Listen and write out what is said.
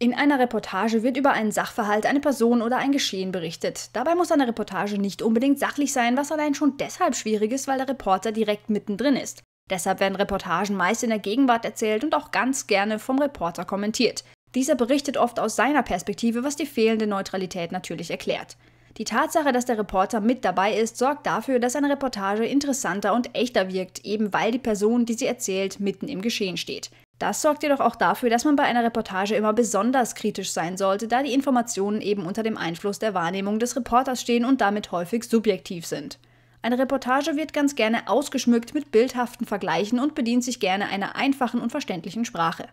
In einer Reportage wird über einen Sachverhalt, eine Person oder ein Geschehen berichtet. Dabei muss eine Reportage nicht unbedingt sachlich sein, was allein schon deshalb schwierig ist, weil der Reporter direkt mittendrin ist. Deshalb werden Reportagen meist in der Gegenwart erzählt und auch ganz gerne vom Reporter kommentiert. Dieser berichtet oft aus seiner Perspektive, was die fehlende Neutralität natürlich erklärt. Die Tatsache, dass der Reporter mit dabei ist, sorgt dafür, dass eine Reportage interessanter und echter wirkt, eben weil die Person, die sie erzählt, mitten im Geschehen steht. Das sorgt jedoch auch dafür, dass man bei einer Reportage immer besonders kritisch sein sollte, da die Informationen eben unter dem Einfluss der Wahrnehmung des Reporters stehen und damit häufig subjektiv sind. Eine Reportage wird ganz gerne ausgeschmückt mit bildhaften Vergleichen und bedient sich gerne einer einfachen und verständlichen Sprache.